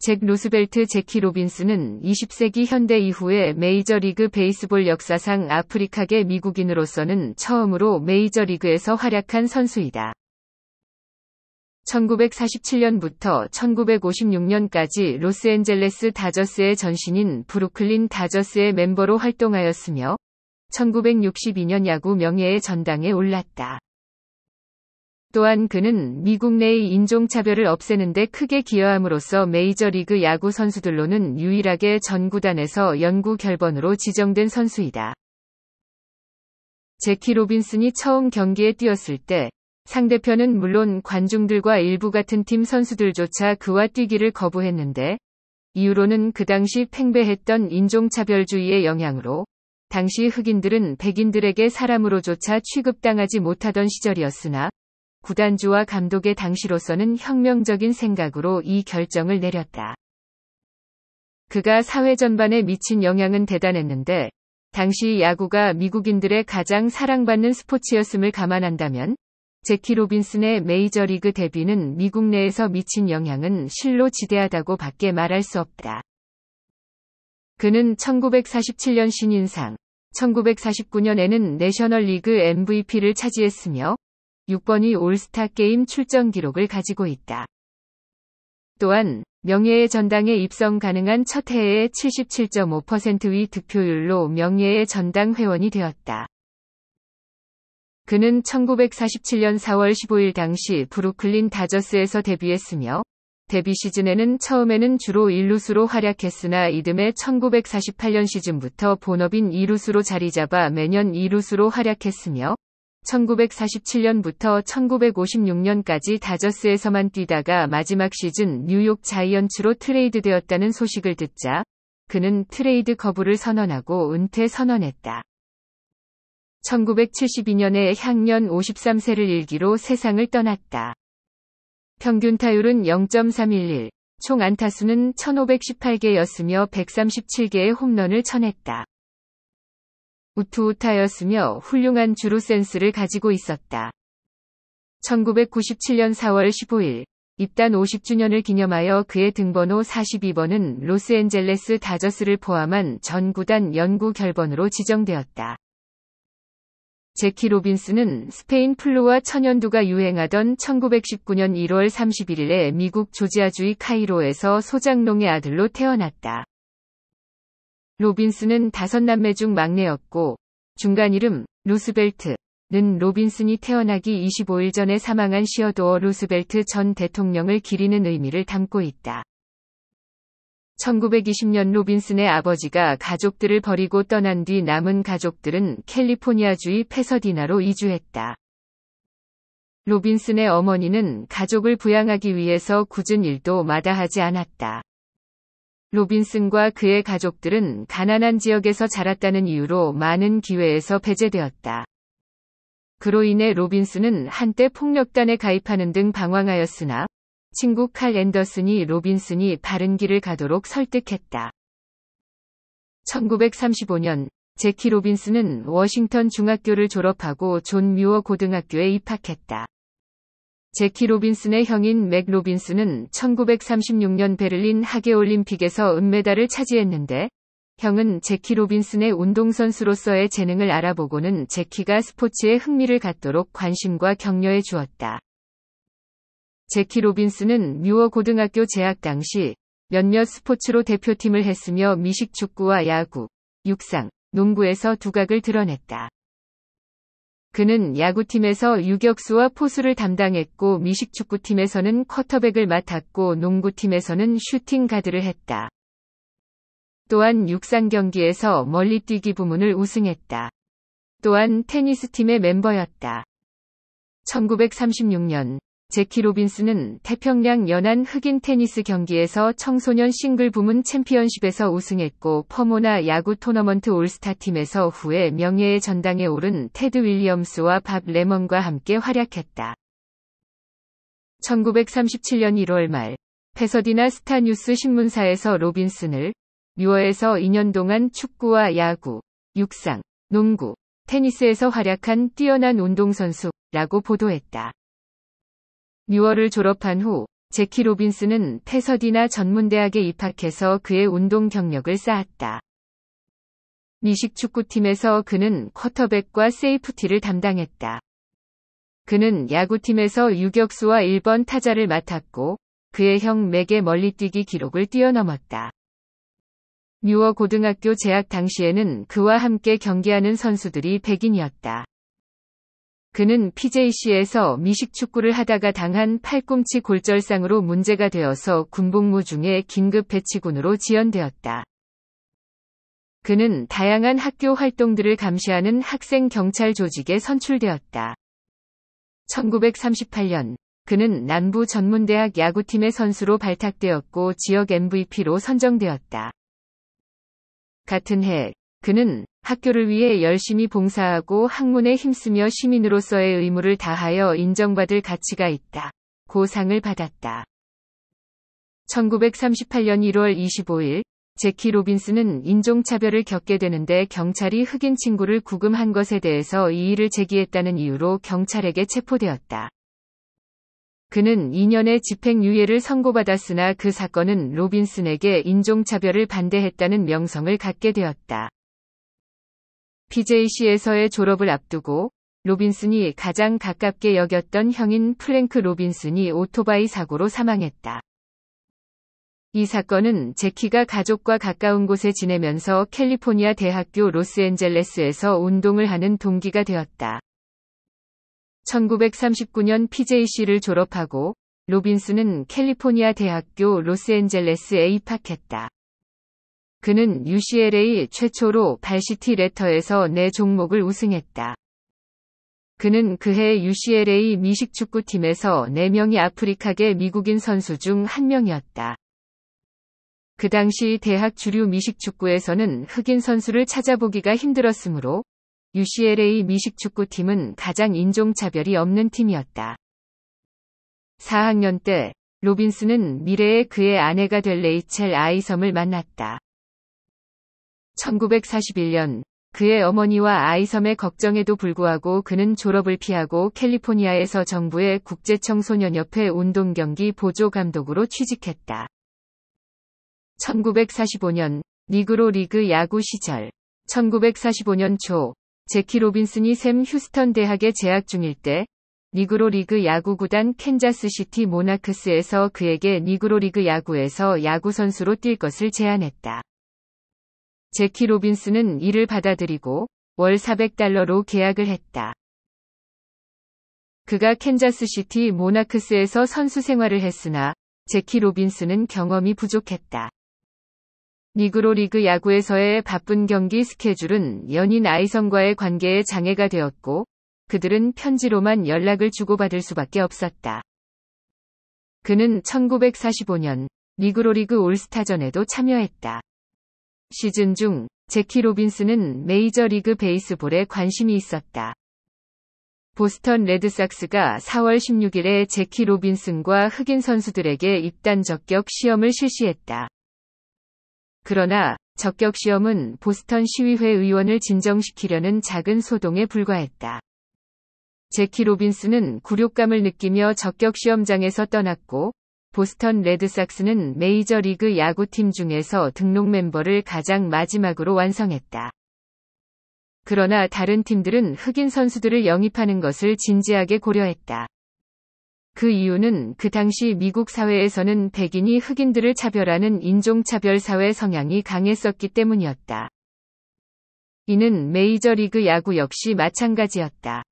잭 로스벨트 제키 로빈슨은 20세기 현대 이후에 메이저리그 베이스볼 역사상 아프리카계 미국인으로서는 처음으로 메이저리그에서 활약한 선수이다. 1947년부터 1956년까지 로스앤젤레스 다저스의 전신인 브루클린 다저스의 멤버로 활동하였으며 1962년 야구 명예의 전당에 올랐다. 또한 그는 미국 내의 인종차별을 없애는 데 크게 기여함으로써 메이저리그 야구 선수들로는 유일하게 전 구단에서 연구 결번으로 지정된 선수이다. 제키 로빈슨이 처음 경기에 뛰었을 때 상대편은 물론 관중들과 일부 같은 팀 선수들조차 그와 뛰기를 거부했는데 이후로는 그 당시 팽배했던 인종차별주의의 영향으로 당시 흑인들은 백인들에게 사람으로조차 취급당하지 못하던 시절이었으나 구단주와 감독의 당시로서는 혁명적인 생각으로 이 결정을 내렸다. 그가 사회 전반에 미친 영향은 대단했는데 당시 야구가 미국인들의 가장 사랑받는 스포츠였음을 감안한다면 제키 로빈슨의 메이저리그 데뷔는 미국 내에서 미친 영향은 실로 지대하다고 밖에 말할 수 없다. 그는 1947년 신인상, 1949년에는 내셔널리그 MVP를 차지했으며 6번이 올스타 게임 출전 기록을 가지고 있다. 또한 명예의 전당에 입성 가능한 첫 해에 77.5%의 득표율로 명예의 전당 회원이 되었다. 그는 1947년 4월 15일 당시 브루클린 다저스에서 데뷔했으며 데뷔 시즌에는 처음에는 주로 1루수로 활약했으나 이듬해 1948년 시즌부터 본업인 2루수로 자리 잡아 매년 2루수로 활약했으며 1947년부터 1956년까지 다저스에서만 뛰다가 마지막 시즌 뉴욕 자이언츠로 트레이드되었다는 소식을 듣자 그는 트레이드 거부를 선언하고 은퇴 선언했다. 1972년에 향년 53세를 일기로 세상을 떠났다. 평균 타율은 0.311, 총 안타수는 1518개였으며 137개의 홈런을 쳐냈다. 우투우타였으며 훌륭한 주로 센스를 가지고 있었다. 1997년 4월 15일 입단 50주년을 기념하여 그의 등번호 42번은 로스앤젤레스 다저스를 포함한 전 구단 연구 결번으로 지정되었다. 제키 로빈스는 스페인 플루와 천연두가 유행하던 1919년 1월 31일에 미국 조지아주의 카이로에서 소작농의 아들로 태어났다. 로빈슨은 다섯 남매 중 막내였고 중간 이름 루스벨트는 로빈슨이 태어나기 25일 전에 사망한 시어도어 루스벨트 전 대통령을 기리는 의미를 담고 있다. 1920년 로빈슨의 아버지가 가족들을 버리고 떠난 뒤 남은 가족들은 캘리포니아주의 페서디나로 이주했다. 로빈슨의 어머니는 가족을 부양하기 위해서 굳은 일도 마다하지 않았다. 로빈슨과 그의 가족들은 가난한 지역에서 자랐다는 이유로 많은 기회에서 배제되었다. 그로 인해 로빈슨은 한때 폭력단에 가입하는 등 방황하였으나 친구 칼 앤더슨이 로빈슨이 바른 길을 가도록 설득했다. 1935년 제키 로빈슨은 워싱턴 중학교를 졸업하고 존 뮤어 고등학교에 입학했다. 제키 로빈슨의 형인 맥 로빈슨은 1936년 베를린 하계올림픽에서 은메달을 차지했는데 형은 제키 로빈슨의 운동선수로서의 재능을 알아보고는 제키가 스포츠에 흥미를 갖도록 관심과 격려해 주었다. 제키 로빈슨은 뮤어 고등학교 재학 당시 몇몇 스포츠로 대표팀을 했으며 미식축구와 야구, 육상, 농구에서 두각을 드러냈다. 그는 야구팀에서 유격수와 포수를 담당했고 미식축구팀에서는 커터백을 맡았고 농구팀에서는 슈팅 가드를 했다. 또한 육상 경기에서 멀리뛰기 부문을 우승했다. 또한 테니스팀의 멤버였다. 1936년 제키 로빈슨은 태평양 연안 흑인 테니스 경기에서 청소년 싱글 부문 챔피언십에서 우승했고 퍼모나 야구 토너먼트 올스타 팀에서 후에 명예의 전당에 오른 테드 윌리엄스와 밥 레먼과 함께 활약했다. 1937년 1월 말 페서디나 스타뉴스 신문사에서 로빈슨을 뉴어에서 2년 동안 축구와 야구, 육상, 농구, 테니스에서 활약한 뛰어난 운동선수라고 보도했다. 뉴어를 졸업한 후 제키 로빈스는 패서디나 전문대학에 입학해서 그의 운동 경력을 쌓았다. 미식 축구팀에서 그는 쿼터백과 세이프티를 담당했다. 그는 야구팀에서 유격수와 1번 타자를 맡았고 그의 형 맥의 멀리뛰기 기록을 뛰어넘었다. 뉴어 고등학교 재학 당시에는 그와 함께 경기하는 선수들이 백인이었다 그는 PJC에서 미식축구를 하다가 당한 팔꿈치 골절상으로 문제가 되어서 군복무 중에 긴급 배치군으로 지연되었다. 그는 다양한 학교 활동들을 감시하는 학생 경찰 조직에 선출되었다. 1938년, 그는 남부 전문대학 야구팀의 선수로 발탁되었고 지역 MVP로 선정되었다. 같은 해, 그는 학교를 위해 열심히 봉사하고 학문에 힘쓰며 시민으로서의 의무를 다하여 인정받을 가치가 있다. 고상을 받았다. 1938년 1월 25일 제키 로빈슨은 인종차별을 겪게 되는데 경찰이 흑인 친구를 구금한 것에 대해서 이의를 제기했다는 이유로 경찰에게 체포되었다. 그는 2년의 집행유예를 선고받았으나 그 사건은 로빈슨에게 인종차별을 반대했다는 명성을 갖게 되었다. BJC에서의 졸업을 앞두고 로빈슨이 가장 가깝게 여겼던 형인 플랭크 로빈슨이 오토바이 사고로 사망했다. 이 사건은 제키가 가족과 가까운 곳에 지내면서 캘리포니아 대학교 로스앤젤레스에서 운동을 하는 동기가 되었다. 1939년 PJC를 졸업하고 로빈슨은 캘리포니아 대학교 로스앤젤레스에 입학했다. 그는 UCLA 최초로 발시티 레터에서 내 네 종목을 우승했다. 그는 그해 UCLA 미식축구팀에서 4명이 아프리카계 미국인 선수 중 1명이었다. 그 당시 대학 주류 미식축구에서는 흑인 선수를 찾아보기가 힘들었으므로 UCLA 미식축구팀은 가장 인종차별이 없는 팀이었다. 4학년 때로빈슨은 미래의 그의 아내가 될 레이첼 아이섬을 만났다. 1941년 그의 어머니와 아이섬의 걱정에도 불구하고 그는 졸업을 피하고 캘리포니아에서 정부의 국제청 소년협회 운동경기 보조감독으로 취직했다. 1945년 니그로 리그 야구 시절 1945년 초 제키 로빈슨이 샘 휴스턴 대학에 재학 중일 때 니그로 리그 야구 구단 캔자스시티 모나크스에서 그에게 니그로 리그 야구에서 야구선수로 뛸 것을 제안했다. 제키 로빈스는 이를 받아들이고 월 400달러로 계약을 했다. 그가 캔자스시티 모나크스에서 선수 생활을 했으나 제키 로빈스는 경험이 부족했다. 니그로 리그 야구에서의 바쁜 경기 스케줄은 연인 아이성과의 관계에 장애가 되었고 그들은 편지로만 연락을 주고받을 수밖에 없었다. 그는 1945년 니그로 리그 올스타전에도 참여했다. 시즌 중 제키 로빈슨은 메이저리그 베이스볼에 관심이 있었다. 보스턴 레드삭스가 4월 16일에 제키 로빈슨과 흑인 선수들에게 입단 적격 시험을 실시했다. 그러나 적격 시험은 보스턴 시위회 의원을 진정시키려는 작은 소동에 불과했다. 제키 로빈슨은 굴욕감을 느끼며 적격 시험장에서 떠났고 보스턴 레드삭스는 메이저리그 야구팀 중에서 등록 멤버를 가장 마지막으로 완성했다. 그러나 다른 팀들은 흑인 선수들을 영입하는 것을 진지하게 고려했다. 그 이유는 그 당시 미국 사회에서는 백인이 흑인들을 차별하는 인종차별 사회 성향이 강했었기 때문이었다. 이는 메이저리그 야구 역시 마찬가지였다.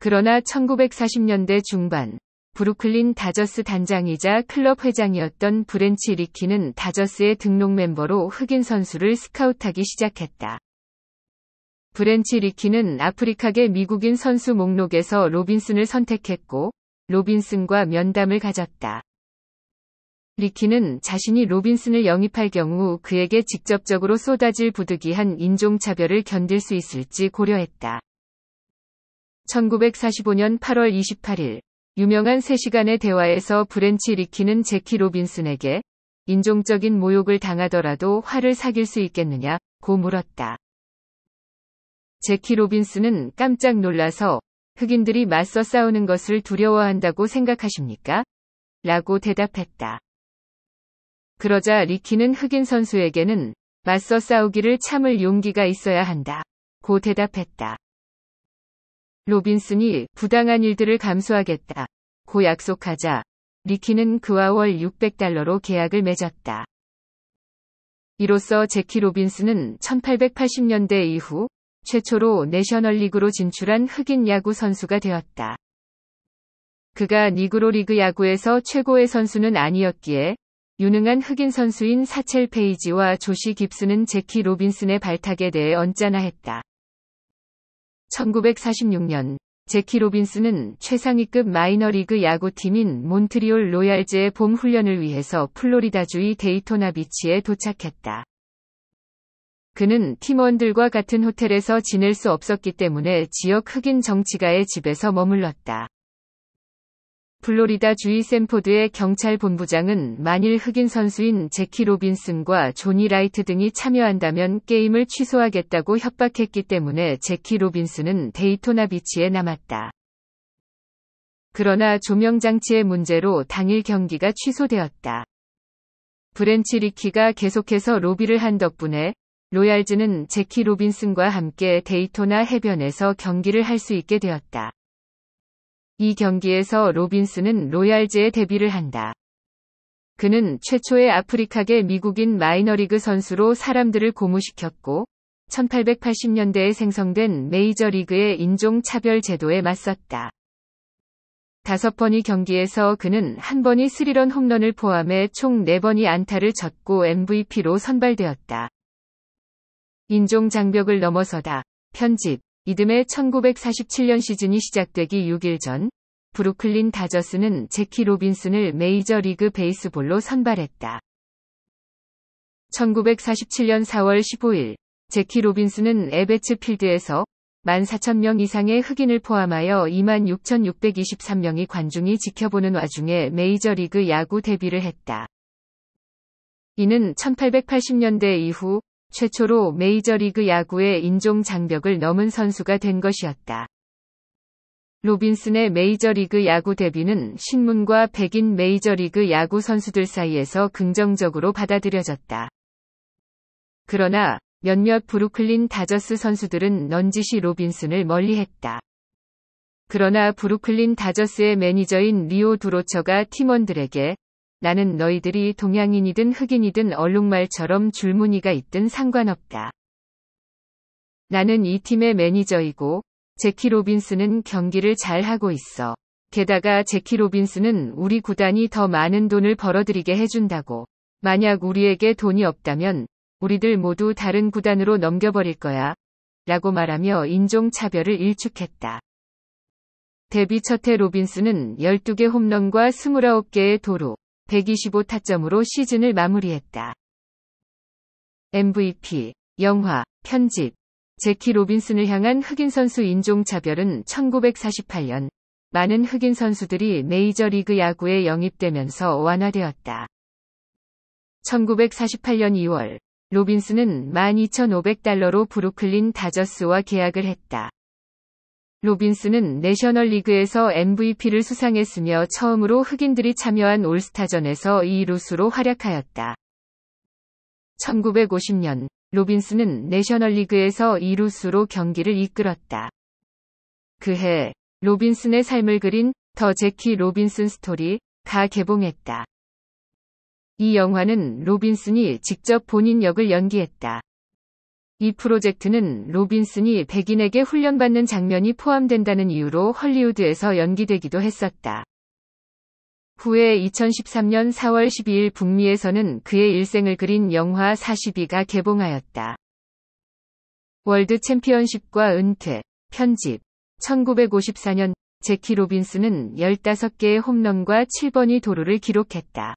그러나 1940년대 중반, 브루클린 다저스 단장이자 클럽 회장이었던 브렌치 리키는 다저스의 등록 멤버로 흑인 선수를 스카우트하기 시작했다. 브렌치 리키는 아프리카계 미국인 선수 목록에서 로빈슨을 선택했고 로빈슨과 면담을 가졌다. 리키는 자신이 로빈슨을 영입할 경우 그에게 직접적으로 쏟아질 부득이한 인종차별을 견딜 수 있을지 고려했다. 1945년 8월 28일 유명한 3시간의 대화에서 브렌치 리키는 제키 로빈슨에게 인종적인 모욕을 당하더라도 화를 사귈 수 있겠느냐, 고 물었다. 제키 로빈슨은 깜짝 놀라서 흑인들이 맞서 싸우는 것을 두려워한다고 생각하십니까? 라고 대답했다. 그러자 리키는 흑인 선수에게는 맞서 싸우기를 참을 용기가 있어야 한다. 고 대답했다. 로빈슨이 부당한 일들을 감수하겠다. 고 약속하자 리키는 그와 월 600달러로 계약을 맺었다. 이로써 제키 로빈슨은 1880년대 이후 최초로 내셔널리그로 진출한 흑인 야구 선수가 되었다. 그가 니그로 리그 야구에서 최고의 선수는 아니었기에 유능한 흑인 선수인 사첼 페이지와 조시 깁스는 제키 로빈슨의 발탁에 대해 언짢아했다. 1946년 제키 로빈슨은 최상위급 마이너리그 야구팀인 몬트리올 로얄즈의 봄 훈련을 위해서 플로리다주의 데이토나 비치에 도착했다. 그는 팀원들과 같은 호텔에서 지낼 수 없었기 때문에 지역 흑인 정치가의 집에서 머물렀다. 플로리다 주위 샌포드의 경찰 본부장은 만일 흑인 선수인 제키 로빈슨과 조니 라이트 등이 참여한다면 게임을 취소하겠다고 협박했기 때문에 제키 로빈슨은 데이토나 비치에 남았다. 그러나 조명장치의 문제로 당일 경기가 취소되었다. 브렌치 리키가 계속해서 로비를 한 덕분에 로얄즈는 제키 로빈슨과 함께 데이토나 해변에서 경기를 할 수 있게 되었다. 이 경기에서 로빈슨은 로얄즈에 데뷔를 한다. 그는 최초의 아프리카계 미국인 마이너리그 선수로 사람들을 고무시켰고 1880년대에 생성된 메이저리그의 인종차별 제도에 맞섰다. 다섯 번이 경기에서 그는 한 번이 스리런 홈런을 포함해 총 네 번이 안타를 쳤고 MVP로 선발되었다. 인종 장벽을 넘어서다. 편집. 이듬해 1947년 시즌이 시작되기 6일 전 브루클린 다저스는 제키 로빈슨을 메이저리그 베이스볼로 선발했다. 1947년 4월 15일 제키 로빈슨은 에베츠 필드에서 14,000명 이상의 흑인을 포함하여 26,623명이 관중이 지켜보는 와중에 메이저리그 야구 데뷔를 했다. 이는 1880년대 이후 최초로 메이저리그 야구의 인종 장벽을 넘은 선수가 된 것이었다. 로빈슨의 메이저리그 야구 데뷔는 신문과 백인 메이저리그 야구 선수들 사이에서 긍정적으로 받아들여졌다. 그러나 몇몇 브루클린 다저스 선수들은 넌지시 로빈슨을 멀리했다. 그러나 브루클린 다저스의 매니저인 리오 두로처가 팀원들에게 나는 너희들이 동양인이든 흑인이든 얼룩말처럼 줄무늬가 있든 상관없다. 나는 이 팀의 매니저이고 제키 로빈스는 경기를 잘 하고 있어. 게다가 제키 로빈스는 우리 구단이 더 많은 돈을 벌어들이게 해준다고. 만약 우리에게 돈이 없다면 우리들 모두 다른 구단으로 넘겨버릴 거야. 라고 말하며 인종차별을 일축했다. 데뷔 첫해 로빈스는 12개 홈런과 29개의 도루, 125 타점으로 시즌을 마무리했다. MVP, 영화, 편집, 제키 로빈슨을 향한 흑인 선수 인종차별은 1948년 많은 흑인 선수들이 메이저리그 야구에 영입되면서 완화되었다. 1948년 2월, 로빈슨은 12,500달러로 브루클린 다저스와 계약을 했다. 로빈슨은 내셔널 리그에서 MVP를 수상했으며 처음으로 흑인들이 참여한 올스타전에서 2루수로 활약하였다. 1950년 로빈슨은 내셔널 리그에서 2루수로 경기를 이끌었다. 그해 로빈슨의 삶을 그린 더 제키 로빈슨 스토리가 개봉했다. 이 영화는 로빈슨이 직접 본인 역을 연기했다. 이 프로젝트는 로빈슨이 백인에게 훈련받는 장면이 포함된다는 이유로 헐리우드에서 연기되기도 했었다. 후에 2013년 4월 12일 북미에서는 그의 일생을 그린 영화 42가 개봉하였다. 월드 챔피언십과 은퇴, 편집. 1954년 제키 로빈슨은 15개의 홈런과 7번이 도루를 기록했다.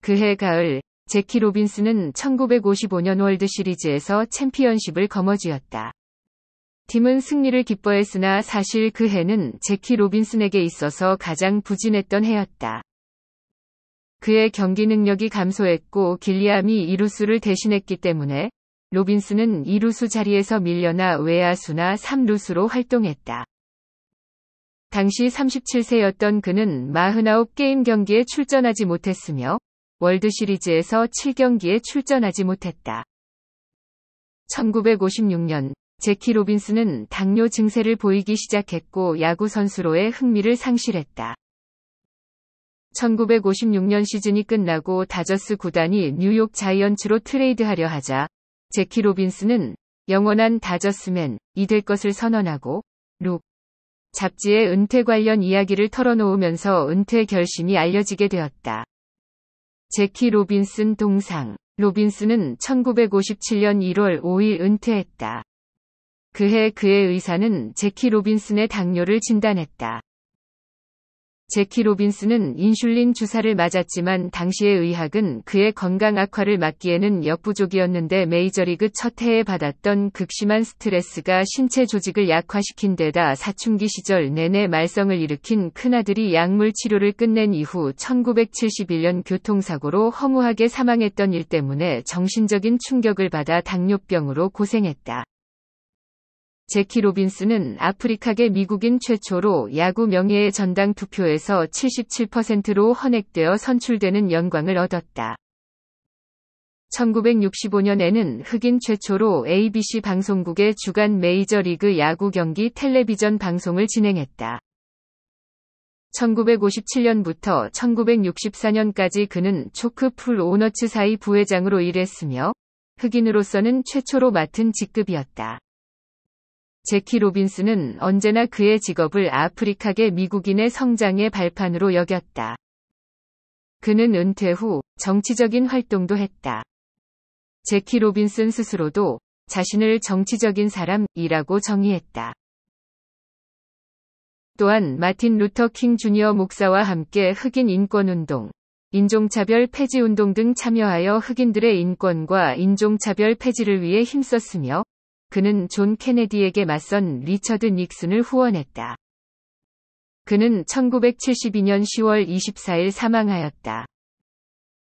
그해 가을 제키 로빈슨은 1955년 월드 시리즈에서 챔피언십을 거머쥐었다. 팀은 승리를 기뻐했으나 사실 그 해는 제키 로빈슨에게 있어서 가장 부진했던 해였다. 그의 경기 능력이 감소했고 길리암이 이루수를 대신했기 때문에 로빈슨은 이루수 자리에서 밀려나 외야수나 3루수로 활동했다. 당시 37세였던 그는 49게임 경기에 출전하지 못했으며 월드시리즈에서 7경기에 출전하지 못했다. 1956년 제키 로빈슨은 당뇨 증세를 보이기 시작했고 야구 선수로의 흥미를 상실했다. 1956년 시즌이 끝나고 다저스 구단이 뉴욕 자이언츠로 트레이드하려 하자 제키 로빈슨은 영원한 다저스맨이 될 것을 선언하고 룩 잡지에 은퇴 관련 이야기를 털어놓으면서 은퇴 결심이 알려지게 되었다. 제키 로빈슨 동상. 로빈슨은 1957년 1월 5일 은퇴했다. 그해 그의 의사는 제키 로빈슨의 당뇨를 진단했다. 제키 로빈스는 인슐린 주사를 맞았지만 당시의 의학은 그의 건강 악화를 막기에는 역부족이었는데 메이저리그 첫 해에 받았던 극심한 스트레스가 신체 조직을 약화시킨 데다 사춘기 시절 내내 말썽을 일으킨 큰아들이 약물 치료를 끝낸 이후 1971년 교통사고로 허무하게 사망했던 일 때문에 정신적인 충격을 받아 당뇨병으로 고생했다. 제키 로빈스는 아프리카계 미국인 최초로 야구 명예의 전당 투표에서 77%로 헌액되어 선출되는 영광을 얻었다. 1965년에는 흑인 최초로 ABC 방송국의 주간 메이저리그 야구 경기 텔레비전 방송을 진행했다. 1957년부터 1964년까지 그는 초크풀 오너츠 사이 부회장으로 일했으며 흑인으로서는 최초로 맡은 직급이었다. 제키 로빈슨은 언제나 그의 직업을 아프리카계 미국인의 성장의 발판으로 여겼다. 그는 은퇴 후 정치적인 활동도 했다. 제키 로빈슨 스스로도 자신을 정치적인 사람이라고 정의했다. 또한 마틴 루터 킹 주니어 목사와 함께 흑인 인권운동, 인종차별 폐지운동 등 참여하여 흑인들의 인권과 인종차별 폐지를 위해 힘썼으며 그는 존 케네디에게 맞선 리처드 닉슨을 후원했다. 그는 1972년 10월 24일 사망하였다.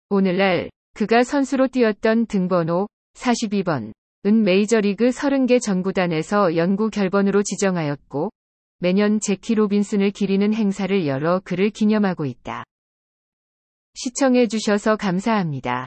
오늘날 그가 선수로 뛰었던 등번호 42번 은 메이저리그 30개 전구단에서 연구 결번으로 지정하였고 매년 제키 로빈슨을 기리는 행사를 열어 그를 기념하고 있다. 시청해 주셔서 감사합니다.